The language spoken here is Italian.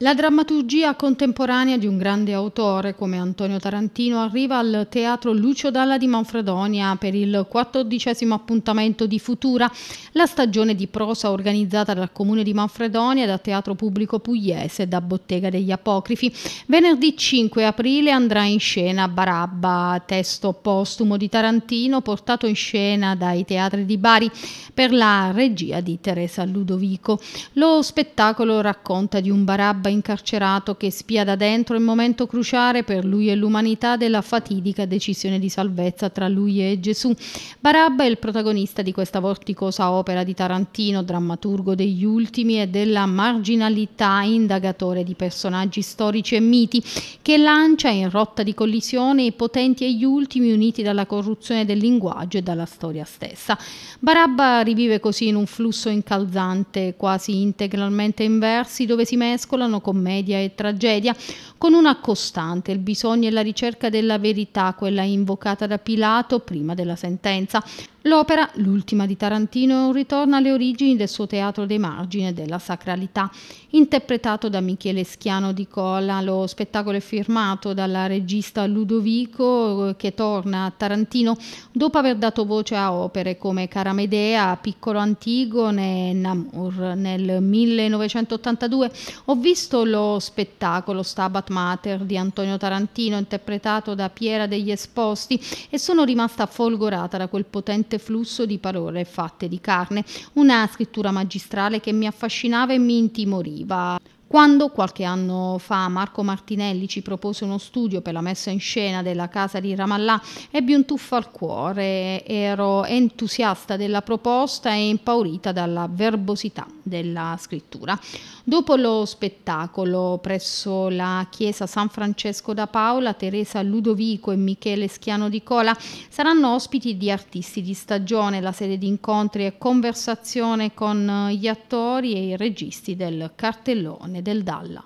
La drammaturgia contemporanea di un grande autore come Antonio Tarantino arriva al Teatro Lucio Dalla di Manfredonia per il quattordicesimo appuntamento di Futura, la stagione di prosa organizzata dal Comune di Manfredonia, da Teatro Pubblico Pugliese e da Bottega degli Apocrifi. Venerdì 5 aprile andrà in scena Barabba, testo postumo di Tarantino portato in scena dai teatri di Bari per la regia di Teresa Ludovico. Lo spettacolo racconta di un Barabba gabba incarcerato che spia da dentro il momento cruciale per lui e l'umanità della fatidica decisione di salvezza tra lui e Gesù. Barabba è il protagonista di questa vorticosa opera di Tarantino, drammaturgo degli ultimi e della marginalità, indagatore di personaggi storici e miti, che lancia in rotta di collisione i potenti e gli ultimi uniti dalla corruzione del linguaggio e dalla storia stessa. Barabba rivive così in un flusso incalzante, quasi integralmente in versi, dove si mescolano sono commedia e tragedia, con una costante, il bisogno e la ricerca della verità, quella invocata da Pilato prima della sentenza. L'opera, l'ultima di Tarantino, ritorna alle origini del suo teatro dei margini e della sacralità. Interpretato da Michele Schiano di Colla, lo spettacolo è firmato dalla regista Ludovico che torna a Tarantino dopo aver dato voce a opere come Caramedea, Piccolo Antigone e Namur. Nel 1982 ho visto lo spettacolo Stabat Mater di Antonio Tarantino interpretato da Piera degli Esposti e sono rimasta folgorata da quel potente flusso di parole fatte di carne, una scrittura magistrale che mi affascinava e mi intimoriva. Quando qualche anno fa Marco Martinelli ci propose uno studio per la messa in scena della casa di Ramallah, ebbi un tuffo al cuore, ero entusiasta della proposta e impaurita dalla verbosità della scrittura. Dopo lo spettacolo presso la chiesa San Francesco da Paola, Teresa Ludovico e Michele Schiano di Cola saranno ospiti di artisti di stagione, la sede di incontri e conversazione con gli attori e i registi del cartellone del Dalla.